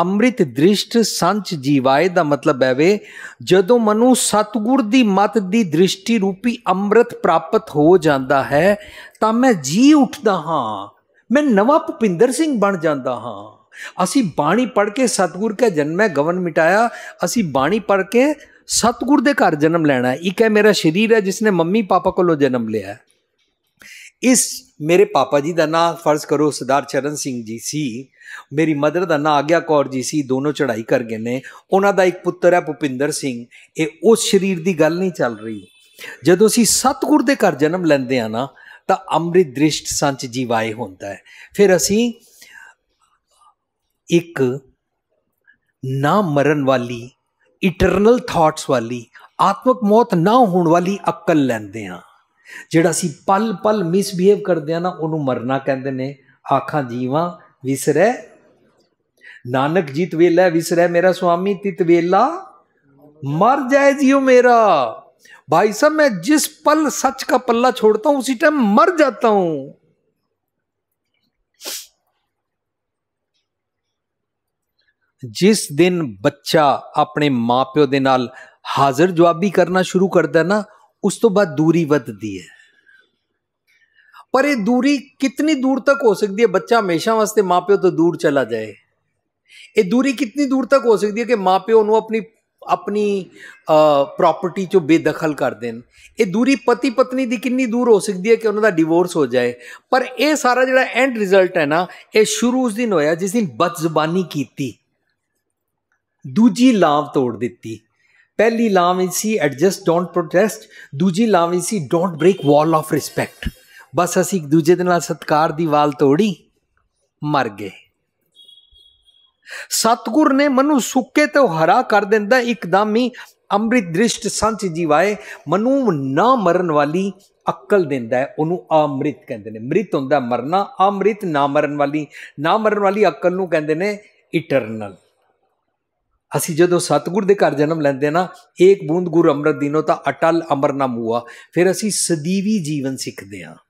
ਅੰਮ੍ਰਿਤ ਦ੍ਰਿਸ਼ਟ ਸੰਚ ਜੀਵਾਏ ਦਾ ਮਤਲਬ ਹੈ ਵੇ ਜਦੋਂ ਮਨੁ ਸਤਗੁਰ ਦੀ ਮਤ ਦੀ ਦ੍ਰਿਸ਼ਟੀ ਰੂਪੀ ਅੰਮ੍ਰਿਤ ਪ੍ਰਾਪਤ ਹੋ ਜਾਂਦਾ ਹੈ ਤਾਂ ਮੈਂ ਜੀ ਉੱਠਦਾ ਹਾਂ ਮੈਂ ਨਵਾਂ ਭੁਪਿੰਦਰ ਸਿੰਘ ਬਣ ਜਾਂਦਾ ਹਾਂ ਅਸੀਂ ਬਾਣੀ ਪੜ ਕੇ ਸਤਗੁਰ ਕਾ ਜਨਮੇ ਗਵਨ ਮਿਟਾਇਆ ਅਸੀਂ ਬਾਣੀ ਪੜ ਕੇ ਸਤਗੁਰ ਦੇ ਘਰ ਜਨਮ ਲੈਣਾ ਇਹ ਕਹੇ ਮੇਰਾ ਸਰੀਰ ਹੈ ਜਿਸਨੇ ਮੰਮੀ ਪਾਪਾ ਕੋਲੋਂ ਜਨਮ ਲਿਆ ਇਸ ਮੇਰੇ ਪਾਪਾ ਜੀ ਦਾ ਨਾਂ ਫਰਜ਼ ਕਰੋ ਸਰਦਾਰ ਚਰਨ ਸਿੰਘ ਜੀ ਸੀ ਮੇਰੀ ਮਦਰ ਦਾ ਨਾਂ ਆਗਿਆ ਕੌਰ ਜੀ ਸੀ ਦੋਨੋਂ ਚੜ੍ਹਾਈ ਕਰ ਗਏ ਨੇ ਉਹਨਾਂ ਦਾ ਇੱਕ ਪੁੱਤਰ ਹੈ ਭੁਪਿੰਦਰ ਸਿੰਘ ਇਹ ਉਸ ਸਰੀਰ ਦੀ ਗੱਲ ਨਹੀਂ ਚੱਲ ਰਹੀ ਜਦੋਂ ਅਸੀਂ ਸਤਗੁਰ ਦੇ ਘਰ ਜਨਮ ਲੈਂਦੇ ਆ ਨਾ ਤਾਂ ਅੰਮ੍ਰਿਤ ਦ੍ਰਿਸ਼ਟ ਸੰਚ ਜੀਵਾਏ ਹੁੰਦਾ ਹੈ ਫਿਰ ਅਸੀਂ ਇੱਕ ਨਾ ਮਰਨ ਵਾਲੀ ਇਟਰਨਲ ਥਾਟਸ ਵਾਲੀ ਆਤਮਕ ਮੌਤ ਨਾ ਹੋਣ ਵਾਲੀ ਅਕਲ ਲੈਂਦੇ ਆ ਜਿਹੜਾ ਅਸੀਂ ਪਲ ਪਲ ਮਿਸਬੀਹੇਵ ਕਰਦੇ ਆ ਨਾ ਉਹਨੂੰ ਮਰਨਾ ਕਹਿੰਦੇ ਨੇ ਆਖਾਂ ਜੀਵਾਂ ਵਿਸਰੈ ਨਾਨਕ ਜੀਤ ਵੇਲਾ ਵਿਸਰੈ ਮੇਰਾ ਸੁਆਮੀ ਤਿਤ ਵੇਲਾ ਮਰ ਜਾਏ ਜੀਓ ਮੇਰਾ ਭਾਈ ਸਾਹਿਬ ਮੈਂ ਜਿਸ ਪਲ ਸੱਚ ਦਾ ਪੱਲਾ ਛੋੜਦਾ ਹਾਂ ਉਸੇ ਟਾਈਮ ਮਰ ਜਾਂਦਾ ਹਾਂ ਜਿਸ ਦਿਨ ਬੱਚਾ ਆਪਣੇ ਮਾਪਿਓ ਦੇ ਨਾਲ ਹਾਜ਼ਰ ਜਵਾਬੀ ਕਰਨਾ ਸ਼ੁਰੂ ਕਰਦਾ ਨਾ ਉਸ ਤੋਂ ਬਾਅਦ ਦੂਰੀ ਵੱਧਦੀ ਹੈ ਪਰ ਇਹ ਦੂਰੀ ਕਿੰਨੀ ਦੂਰ ਤੱਕ ਹੋ ਸਕਦੀ ਹੈ ਬੱਚਾ ਹਮੇਸ਼ਾ ਵਾਸਤੇ ਮਾਪਿਓ ਤੋਂ ਦੂਰ ਚਲਾ ਜਾਏ ਇਹ ਦੂਰੀ ਕਿੰਨੀ ਦੂਰ ਤੱਕ ਹੋ ਸਕਦੀ ਹੈ ਕਿ ਮਾਪਿਓ ਨੂੰ ਆਪਣੀ ਆਪਣੀ ਪ੍ਰਾਪਰਟੀ ਚੋਂ ਬੇਦਖਲ ਕਰ ਦੇਣ ਇਹ ਦੂਰੀ ਪਤੀ ਪਤਨੀ ਦੀ ਕਿੰਨੀ ਦੂਰ ਹੋ ਸਕਦੀ ਹੈ ਕਿ ਉਹਨਾਂ ਦਾ ਡਿਵੋਰਸ ਹੋ ਜਾਏ ਪਰ ਇਹ ਸਾਰਾ ਜਿਹੜਾ ਐਂਡ ਰਿਜ਼ਲਟ ਹੈ ਨਾ ਇਹ ਸ਼ੁਰੂ ਉਸ ਦਿਨ ਹੋਇਆ ਜਿਸ ਦਿਨ ਬਦਜ਼ਬਾਨੀ ਕੀਤੀ ਦੂਜੀ ਲਾਵ ਤੋੜ ਦਿੱਤੀ ਪਹਿਲੀ ਲਾਮ ਸੀ ਐਡਜਸਟ ਡੋਨਟ ਪ੍ਰੋਟੈਸਟ ਦੂਜੀ ਲਾਮ ਸੀ don't break wall of respect ਬਸ ਅਸੀਂ ਇੱਕ ਦੂਜੇ ਦੇ ਨਾਲ ਸਤਕਾਰ ਦੀ ਵਾਲ ਤੋੜੀ ਮਰ ਗਏ ਸਤਗੁਰ ਨੇ ਮਨੂ ਸੁੱਕੇ ਤੋਂ ਹਰਾ ਕਰ ਦਿੰਦਾ ਇੱਕਦਮ ਹੀ ਅੰਮ੍ਰਿਤ ਦ੍ਰਿਸ਼ਟ ਸੰਤ ਜੀਵਾਏ ਮਨੂ ਨਾ ਮਰਨ ਵਾਲੀ ਅਕਲ ਦਿੰਦਾ ਹੈ ਉਹਨੂੰ ਅੰਮ੍ਰਿਤ ਕਹਿੰਦੇ ਨੇ ਮ੍ਰਿਤ ਹੁੰਦਾ ਮਰਨਾ ਅੰਮ੍ਰਿਤ ਨਾ ਮਰਨ ਵਾਲੀ ਨਾ ਮਰਨ ਵਾਲੀ ਅਕਲ ਨੂੰ ਕਹਿੰਦੇ ਨੇ ਇਟਰਨਲ ਅਸੀਂ ਜਦੋਂ ਸਤਗੁਰ ਦੇ ਘਰ ਜਨਮ ਲੈਂਦੇ ਨਾ ਏਕ ਬੂੰਦ ਗੁਰ ਅੰਮ੍ਰਿਤ ਦੀਨੋ ਤਾਂ ਅਟਲ ਅਮਰ ਨਾਮ ਹੁਆ ਫਿਰ ਅਸੀਂ ਸਦੀਵੀ ਜੀਵਨ ਸਿੱਖਦੇ ਆਂ